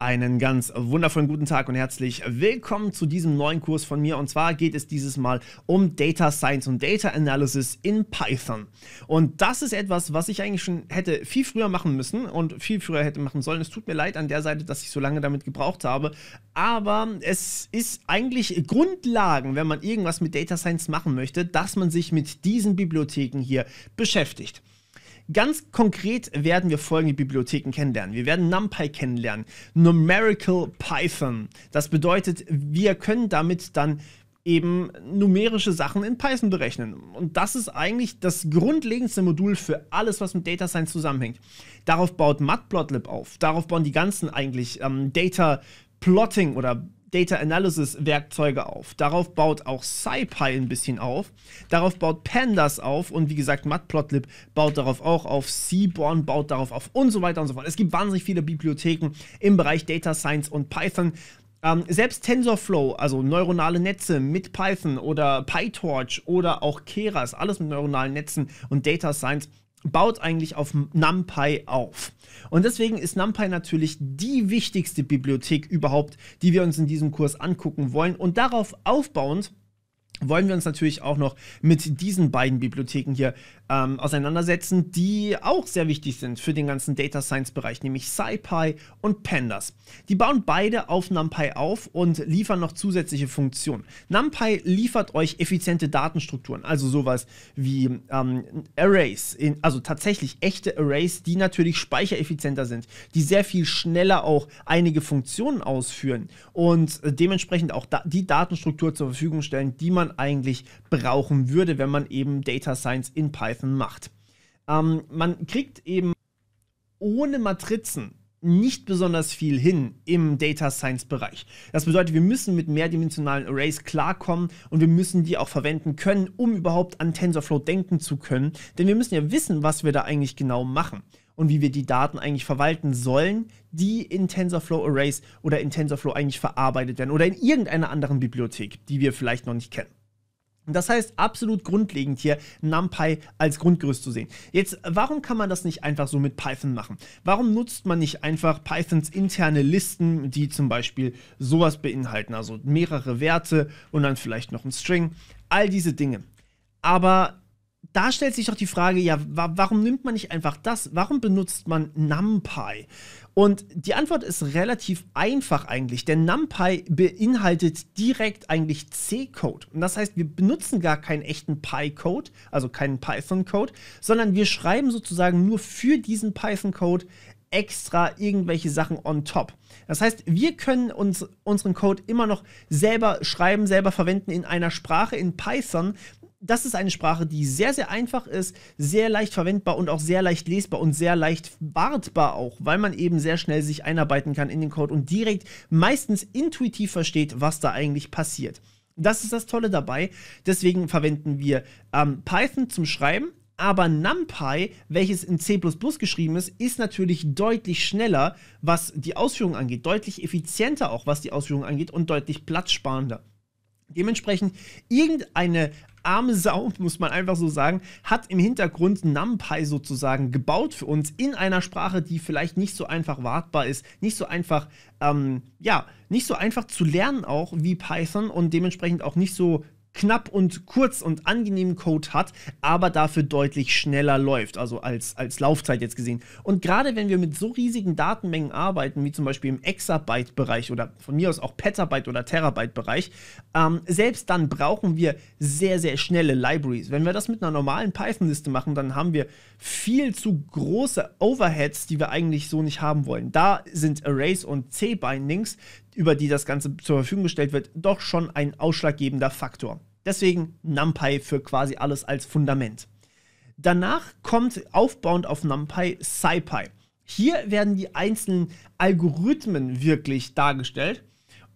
Einen ganz wundervollen guten Tag und herzlich willkommen zu diesem neuen Kurs von mir. Und zwar geht es dieses Mal um Data Science und Data Analysis in Python. Und das ist etwas, was ich eigentlich schon hätte viel früher machen müssen und viel früher hätte machen sollen. Es tut mir leid an der Seite, dass ich so lange damit gebraucht habe. Aber es ist eigentlich Grundlagen, wenn man irgendwas mit Data Science machen möchte, dass man sich mit diesen Bibliotheken hier beschäftigt. Ganz konkret werden wir folgende Bibliotheken kennenlernen. Wir werden NumPy kennenlernen, Numerical Python. Das bedeutet, wir können damit dann eben numerische Sachen in Python berechnen. Und das ist eigentlich das grundlegendste Modul für alles, was mit Data Science zusammenhängt. Darauf baut Matplotlib auf. Darauf bauen die ganzen eigentlich ähm, Data Plotting oder Data Analysis Werkzeuge auf. Darauf baut auch SciPy ein bisschen auf. Darauf baut Pandas auf und wie gesagt, Matplotlib baut darauf auch auf. Seaborn baut darauf auf und so weiter und so fort. Es gibt wahnsinnig viele Bibliotheken im Bereich Data Science und Python. Ähm, selbst TensorFlow, also neuronale Netze mit Python oder PyTorch oder auch Keras, alles mit neuronalen Netzen und Data Science baut eigentlich auf NumPy auf. Und deswegen ist NumPy natürlich die wichtigste Bibliothek überhaupt, die wir uns in diesem Kurs angucken wollen. Und darauf aufbauend wollen wir uns natürlich auch noch mit diesen beiden Bibliotheken hier ähm, auseinandersetzen, die auch sehr wichtig sind für den ganzen Data Science Bereich, nämlich SciPy und Pandas. Die bauen beide auf NumPy auf und liefern noch zusätzliche Funktionen. NumPy liefert euch effiziente Datenstrukturen, also sowas wie ähm, Arrays, in, also tatsächlich echte Arrays, die natürlich speichereffizienter sind, die sehr viel schneller auch einige Funktionen ausführen und dementsprechend auch da die Datenstruktur zur Verfügung stellen, die man eigentlich brauchen würde, wenn man eben Data Science in Python Python macht. Ähm, man kriegt eben ohne Matrizen nicht besonders viel hin im Data Science Bereich. Das bedeutet, wir müssen mit mehrdimensionalen Arrays klarkommen und wir müssen die auch verwenden können, um überhaupt an TensorFlow denken zu können. Denn wir müssen ja wissen, was wir da eigentlich genau machen und wie wir die Daten eigentlich verwalten sollen, die in TensorFlow Arrays oder in TensorFlow eigentlich verarbeitet werden oder in irgendeiner anderen Bibliothek, die wir vielleicht noch nicht kennen. Das heißt, absolut grundlegend hier NumPy als Grundgerüst zu sehen. Jetzt, warum kann man das nicht einfach so mit Python machen? Warum nutzt man nicht einfach Pythons interne Listen, die zum Beispiel sowas beinhalten, also mehrere Werte und dann vielleicht noch ein String, all diese Dinge. Aber da stellt sich doch die Frage, ja, wa warum nimmt man nicht einfach das? Warum benutzt man NumPy? Und die Antwort ist relativ einfach eigentlich, denn NumPy beinhaltet direkt eigentlich C-Code. Und das heißt, wir benutzen gar keinen echten Py-Code, also keinen Python-Code, sondern wir schreiben sozusagen nur für diesen Python-Code extra irgendwelche Sachen on top. Das heißt, wir können uns unseren Code immer noch selber schreiben, selber verwenden in einer Sprache in Python, das ist eine Sprache, die sehr, sehr einfach ist, sehr leicht verwendbar und auch sehr leicht lesbar und sehr leicht wartbar auch, weil man eben sehr schnell sich einarbeiten kann in den Code und direkt meistens intuitiv versteht, was da eigentlich passiert. Das ist das Tolle dabei. Deswegen verwenden wir ähm, Python zum Schreiben, aber NumPy, welches in C++ geschrieben ist, ist natürlich deutlich schneller, was die Ausführung angeht, deutlich effizienter auch, was die Ausführung angeht und deutlich platzsparender. Dementsprechend irgendeine arme Sau, muss man einfach so sagen, hat im Hintergrund NumPy sozusagen gebaut für uns in einer Sprache, die vielleicht nicht so einfach wartbar ist, nicht so einfach, ähm, ja, nicht so einfach zu lernen auch wie Python und dementsprechend auch nicht so knapp und kurz und angenehmen Code hat, aber dafür deutlich schneller läuft, also als, als Laufzeit jetzt gesehen. Und gerade wenn wir mit so riesigen Datenmengen arbeiten, wie zum Beispiel im Exabyte-Bereich oder von mir aus auch Petabyte oder Terabyte-Bereich, ähm, selbst dann brauchen wir sehr, sehr schnelle Libraries. Wenn wir das mit einer normalen Python-Liste machen, dann haben wir viel zu große Overheads, die wir eigentlich so nicht haben wollen. Da sind Arrays und C-Bindings, über die das Ganze zur Verfügung gestellt wird, doch schon ein ausschlaggebender Faktor. Deswegen NumPy für quasi alles als Fundament. Danach kommt aufbauend auf NumPy SciPy. Hier werden die einzelnen Algorithmen wirklich dargestellt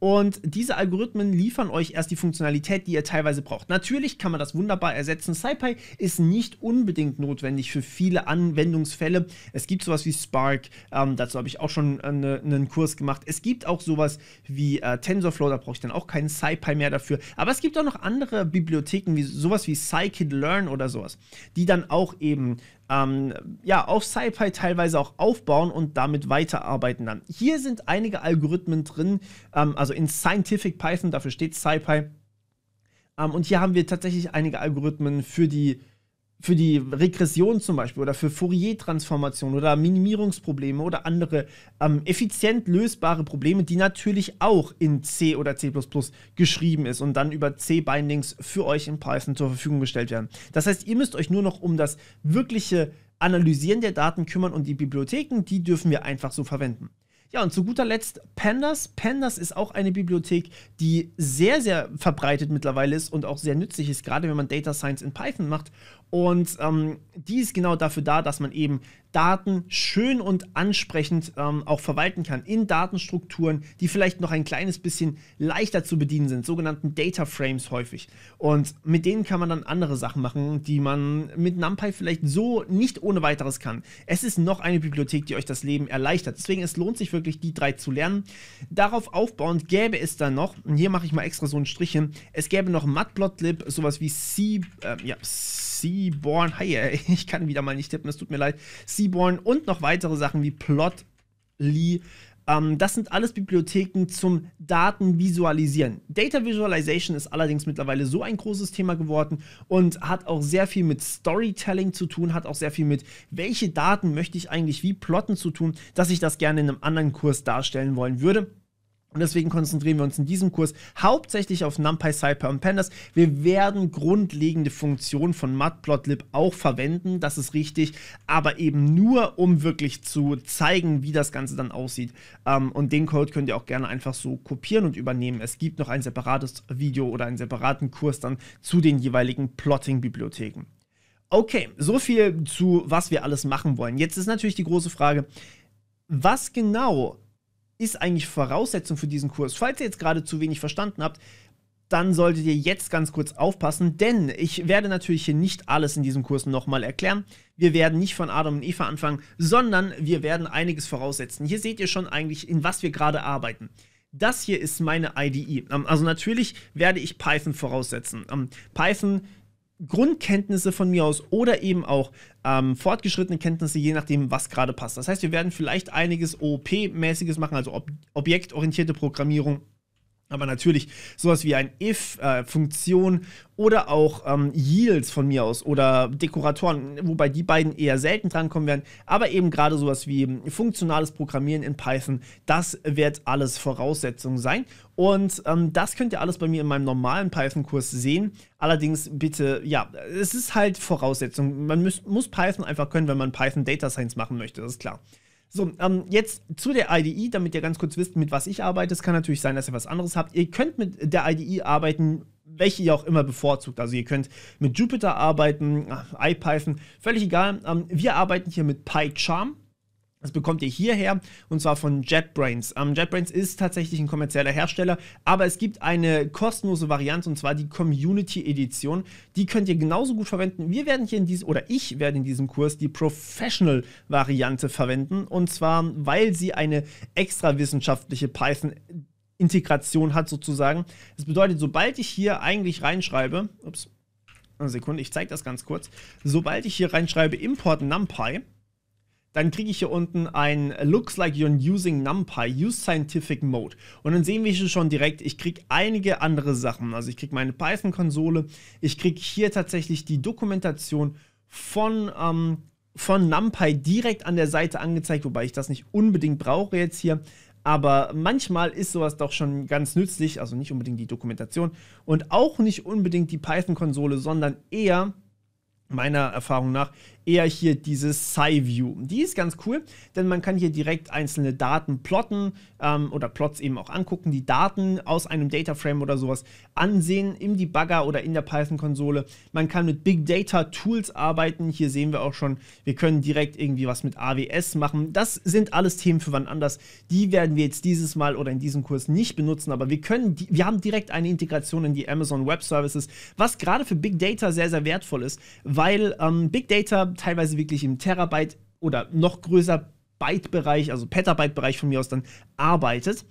und diese Algorithmen liefern euch erst die Funktionalität, die ihr teilweise braucht. Natürlich kann man das wunderbar ersetzen. SciPy ist nicht unbedingt notwendig für viele Anwendungsfälle. Es gibt sowas wie Spark, ähm, dazu habe ich auch schon eine, äh, einen Kurs gemacht. Es gibt auch sowas wie äh, TensorFlow, da brauche ich dann auch keinen SciPy mehr dafür. Aber es gibt auch noch andere Bibliotheken, wie sowas wie Scikit-Learn oder sowas, die dann auch eben ähm, ja, auf SciPy teilweise auch aufbauen und damit weiterarbeiten dann. Hier sind einige Algorithmen drin, ähm, also in Scientific Python, dafür steht SciPy. Ähm, und hier haben wir tatsächlich einige Algorithmen für die für die Regression zum Beispiel oder für Fourier-Transformationen oder Minimierungsprobleme oder andere ähm, effizient lösbare Probleme, die natürlich auch in C oder C geschrieben ist und dann über C-Bindings für euch in Python zur Verfügung gestellt werden. Das heißt, ihr müsst euch nur noch um das wirkliche Analysieren der Daten kümmern und die Bibliotheken, die dürfen wir einfach so verwenden. Ja, und zu guter Letzt Pandas. Pandas ist auch eine Bibliothek, die sehr, sehr verbreitet mittlerweile ist und auch sehr nützlich ist, gerade wenn man Data Science in Python macht. Und ähm, die ist genau dafür da, dass man eben Daten schön und ansprechend ähm, auch verwalten kann in Datenstrukturen, die vielleicht noch ein kleines bisschen leichter zu bedienen sind, sogenannten Data Frames häufig. Und mit denen kann man dann andere Sachen machen, die man mit NumPy vielleicht so nicht ohne weiteres kann. Es ist noch eine Bibliothek, die euch das Leben erleichtert. Deswegen es lohnt sich wirklich, die drei zu lernen. Darauf aufbauend gäbe es dann noch, und hier mache ich mal extra so einen Strich hin, es gäbe noch Matplotlib, sowas wie C, äh, ja, C Seaborn. Hi, ey, ich kann wieder mal nicht tippen, es tut mir leid. Seaborn und noch weitere Sachen wie Plotly. Ähm, das sind alles Bibliotheken zum Datenvisualisieren. Data Visualization ist allerdings mittlerweile so ein großes Thema geworden und hat auch sehr viel mit Storytelling zu tun, hat auch sehr viel mit, welche Daten möchte ich eigentlich wie plotten zu tun, dass ich das gerne in einem anderen Kurs darstellen wollen würde. Und deswegen konzentrieren wir uns in diesem Kurs hauptsächlich auf NumPy, Cyper und Pandas. Wir werden grundlegende Funktionen von Matplotlib auch verwenden, das ist richtig, aber eben nur, um wirklich zu zeigen, wie das Ganze dann aussieht. Ähm, und den Code könnt ihr auch gerne einfach so kopieren und übernehmen. Es gibt noch ein separates Video oder einen separaten Kurs dann zu den jeweiligen Plotting-Bibliotheken. Okay, so viel zu, was wir alles machen wollen. Jetzt ist natürlich die große Frage, was genau ist eigentlich Voraussetzung für diesen Kurs. Falls ihr jetzt gerade zu wenig verstanden habt, dann solltet ihr jetzt ganz kurz aufpassen, denn ich werde natürlich hier nicht alles in diesem Kurs nochmal erklären. Wir werden nicht von Adam und Eva anfangen, sondern wir werden einiges voraussetzen. Hier seht ihr schon eigentlich, in was wir gerade arbeiten. Das hier ist meine IDE. Ähm, also natürlich werde ich Python voraussetzen. Ähm, Python Grundkenntnisse von mir aus oder eben auch ähm, fortgeschrittene Kenntnisse, je nachdem, was gerade passt. Das heißt, wir werden vielleicht einiges OOP-mäßiges machen, also ob objektorientierte Programmierung aber natürlich sowas wie ein if, äh, Funktion oder auch ähm, Yields von mir aus oder Dekoratoren, wobei die beiden eher selten drankommen werden. Aber eben gerade sowas wie ähm, funktionales Programmieren in Python, das wird alles Voraussetzung sein. Und ähm, das könnt ihr alles bei mir in meinem normalen Python-Kurs sehen. Allerdings bitte, ja, es ist halt Voraussetzung. Man muss, muss Python einfach können, wenn man Python Data Science machen möchte, das ist klar. So, ähm, jetzt zu der IDE, damit ihr ganz kurz wisst, mit was ich arbeite. Es kann natürlich sein, dass ihr was anderes habt. Ihr könnt mit der IDE arbeiten, welche ihr auch immer bevorzugt. Also ihr könnt mit Jupyter arbeiten, äh, IPython, völlig egal. Ähm, wir arbeiten hier mit PyCharm. Das bekommt ihr hierher und zwar von JetBrains. Ähm, JetBrains ist tatsächlich ein kommerzieller Hersteller, aber es gibt eine kostenlose Variante und zwar die Community Edition. Die könnt ihr genauso gut verwenden. Wir werden hier in diesem, oder ich werde in diesem Kurs die Professional Variante verwenden und zwar, weil sie eine extra wissenschaftliche Python Integration hat sozusagen. Das bedeutet, sobald ich hier eigentlich reinschreibe, ups, eine Sekunde, ich zeige das ganz kurz, sobald ich hier reinschreibe import numpy, dann kriege ich hier unten ein äh, Looks like you're using NumPy, use scientific mode. Und dann sehen wir hier schon direkt, ich kriege einige andere Sachen. Also ich kriege meine Python-Konsole, ich kriege hier tatsächlich die Dokumentation von, ähm, von NumPy direkt an der Seite angezeigt, wobei ich das nicht unbedingt brauche jetzt hier. Aber manchmal ist sowas doch schon ganz nützlich, also nicht unbedingt die Dokumentation und auch nicht unbedingt die Python-Konsole, sondern eher meiner Erfahrung nach eher hier diese SciView. Die ist ganz cool, denn man kann hier direkt einzelne Daten plotten ähm, oder Plots eben auch angucken, die Daten aus einem Dataframe oder sowas ansehen im Debugger oder in der Python-Konsole. Man kann mit Big Data-Tools arbeiten. Hier sehen wir auch schon, wir können direkt irgendwie was mit AWS machen. Das sind alles Themen für wann anders. Die werden wir jetzt dieses Mal oder in diesem Kurs nicht benutzen, aber wir können, wir haben direkt eine Integration in die Amazon Web Services, was gerade für Big Data sehr, sehr wertvoll ist, weil weil ähm, Big Data teilweise wirklich im Terabyte oder noch größer Byte-Bereich, also Petabyte-Bereich von mir aus dann arbeitet.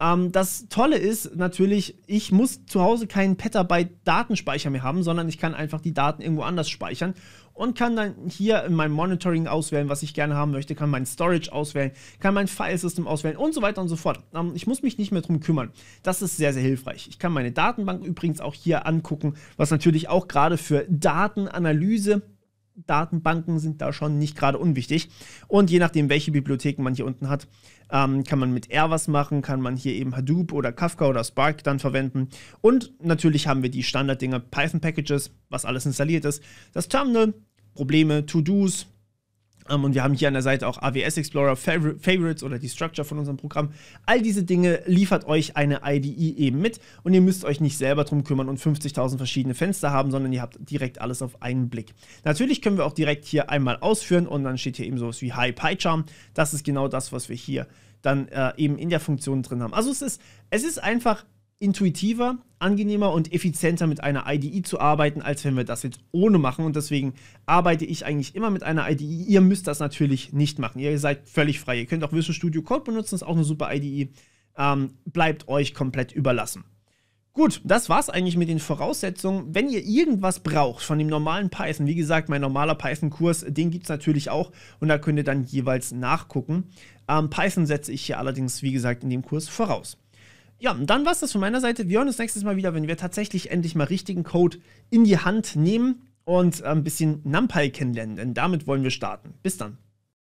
Ähm, das Tolle ist natürlich, ich muss zu Hause keinen Petabyte Datenspeicher mehr haben, sondern ich kann einfach die Daten irgendwo anders speichern und kann dann hier in meinem Monitoring auswählen, was ich gerne haben möchte, kann mein Storage auswählen, kann mein Filesystem auswählen und so weiter und so fort. Ähm, ich muss mich nicht mehr drum kümmern. Das ist sehr, sehr hilfreich. Ich kann meine Datenbank übrigens auch hier angucken, was natürlich auch gerade für Datenanalyse Datenbanken sind da schon nicht gerade unwichtig. Und je nachdem, welche Bibliotheken man hier unten hat, ähm, kann man mit R was machen, kann man hier eben Hadoop oder Kafka oder Spark dann verwenden. Und natürlich haben wir die Standarddinger Python Packages, was alles installiert ist, das Terminal, Probleme, To-Dos, ähm, und wir haben hier an der Seite auch AWS Explorer, Favorites oder die Structure von unserem Programm. All diese Dinge liefert euch eine IDE eben mit und ihr müsst euch nicht selber drum kümmern und 50.000 verschiedene Fenster haben, sondern ihr habt direkt alles auf einen Blick. Natürlich können wir auch direkt hier einmal ausführen und dann steht hier eben sowas wie Hi PyCharm. Das ist genau das, was wir hier dann äh, eben in der Funktion drin haben. Also es ist, es ist einfach intuitiver, angenehmer und effizienter mit einer IDE zu arbeiten, als wenn wir das jetzt ohne machen. Und deswegen arbeite ich eigentlich immer mit einer IDE. Ihr müsst das natürlich nicht machen. Ihr seid völlig frei. Ihr könnt auch Visual Studio Code benutzen, ist auch eine super IDE. Ähm, bleibt euch komplett überlassen. Gut, das war's eigentlich mit den Voraussetzungen. Wenn ihr irgendwas braucht von dem normalen Python, wie gesagt, mein normaler Python-Kurs, den gibt's natürlich auch und da könnt ihr dann jeweils nachgucken. Ähm, Python setze ich hier allerdings, wie gesagt, in dem Kurs voraus. Ja, und dann war es das von meiner Seite. Wir hören uns nächstes Mal wieder, wenn wir tatsächlich endlich mal richtigen Code in die Hand nehmen und ein ähm, bisschen NumPy kennenlernen, denn damit wollen wir starten. Bis dann.